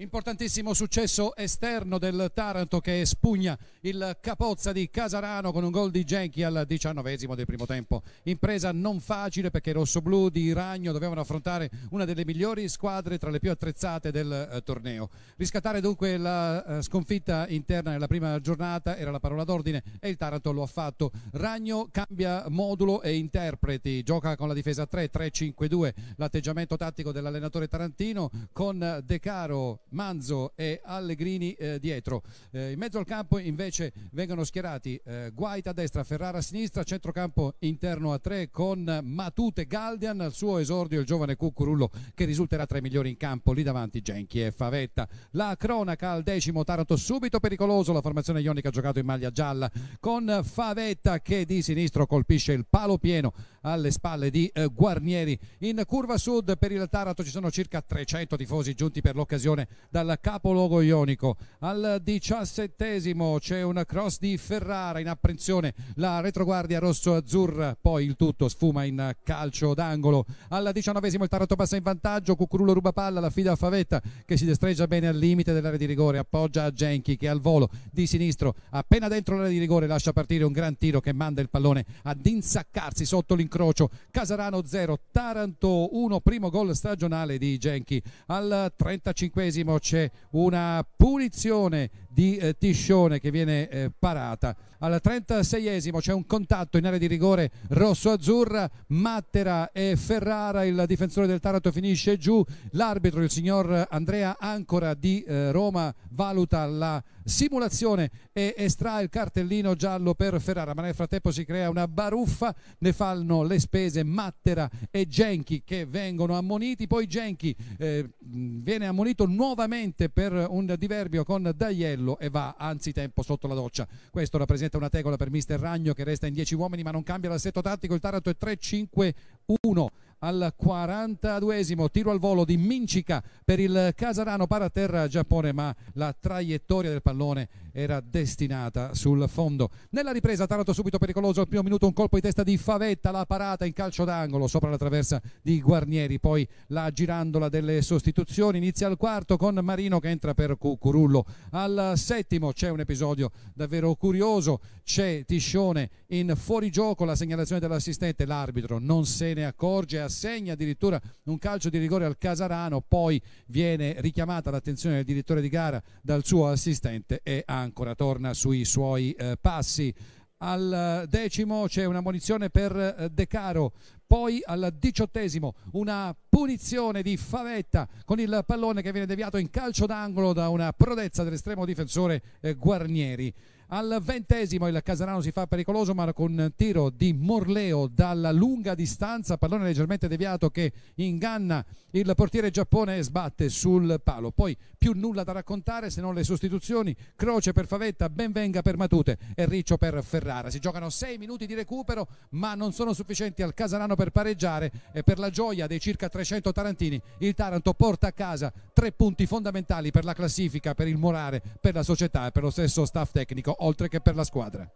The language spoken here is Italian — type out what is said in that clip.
Importantissimo successo esterno del Taranto che spugna il capozza di Casarano con un gol di Genchi al diciannovesimo del primo tempo. Impresa non facile perché i rossoblù di Ragno dovevano affrontare una delle migliori squadre tra le più attrezzate del eh, torneo. Riscattare dunque la eh, sconfitta interna nella prima giornata era la parola d'ordine e il Taranto lo ha fatto. Ragno cambia modulo e interpreti, gioca con la difesa 3-3-5-2, l'atteggiamento tattico dell'allenatore tarantino con De Caro Manzo e Allegrini eh, dietro. Eh, in mezzo al campo invece vengono schierati eh, Guaita a destra, Ferrara a sinistra, centrocampo interno a tre con Matute Galdian, al suo esordio il giovane Cucurullo che risulterà tra i migliori in campo, lì davanti Genchi e Favetta. La cronaca al decimo Taranto subito pericoloso, la formazione ionica ha giocato in maglia gialla con Favetta che di sinistro colpisce il palo pieno alle spalle di eh, Guarnieri. In curva sud per il Taranto ci sono circa 300 tifosi giunti per l'occasione dal capoluogo ionico. Al diciassettesimo c'è una cross di Ferrara in apprensione la retroguardia rosso-azzurra, poi il tutto sfuma in calcio d'angolo. Al diciannovesimo il Taranto passa in vantaggio, Cucurullo ruba palla, la fida a Favetta che si destreggia bene al limite dell'area di rigore, appoggia a Genchi che al volo di sinistro, appena dentro l'area di rigore lascia partire un gran tiro che manda il pallone ad insaccarsi sotto l'incrocio. Casarano 0, Taranto 1, primo gol stagionale di Genchi. Al 35 c'è una punizione di eh, Tiscione che viene eh, parata. Al 36esimo c'è un contatto in area di rigore rosso-azzurra, Mattera e Ferrara, il difensore del Taranto finisce giù, l'arbitro il signor Andrea Ancora di eh, Roma valuta la simulazione e estrae il cartellino giallo per Ferrara, ma nel frattempo si crea una baruffa, ne fanno le spese Mattera e Genchi che vengono ammoniti, poi Genchi eh, viene ammonito nuovamente per un diverbio con Daiello collo e va anzitempo sotto la doccia. Questo rappresenta una tegola per mister Ragno che resta in 10 uomini ma non cambia l'assetto tattico. Il Taranto è 3-5-1 al 42esimo tiro al volo di Mincica per il Casarano paraterra Giappone ma la traiettoria del pallone era destinata sul fondo nella ripresa Taranto subito pericoloso al primo minuto un colpo di testa di Favetta la parata in calcio d'angolo sopra la traversa di Guarnieri poi la girandola delle sostituzioni inizia al quarto con Marino che entra per Cucurullo al settimo c'è un episodio davvero curioso c'è Tiscione in fuorigioco la segnalazione dell'assistente l'arbitro non se ne accorge Spezia segna addirittura un calcio di rigore al Casarano, poi viene richiamata l'attenzione del direttore di gara dal suo assistente e ancora torna sui suoi eh, passi. Al eh, decimo c'è una munizione per eh, De Caro, poi al diciottesimo una punizione di Favetta con il pallone che viene deviato in calcio d'angolo da una prodezza dell'estremo difensore eh, Guarnieri. Al ventesimo il Casarano si fa pericoloso ma con tiro di Morleo dalla lunga distanza, pallone leggermente deviato che inganna il portiere giappone e sbatte sul palo. Poi più nulla da raccontare se non le sostituzioni, Croce per Favetta, Benvenga per Matute e Riccio per Ferrara. Si giocano sei minuti di recupero ma non sono sufficienti al Casarano per pareggiare e per la gioia dei circa 300 tarantini il Taranto porta a casa tre punti fondamentali per la classifica, per il morale, per la società e per lo stesso staff tecnico oltre che per la squadra.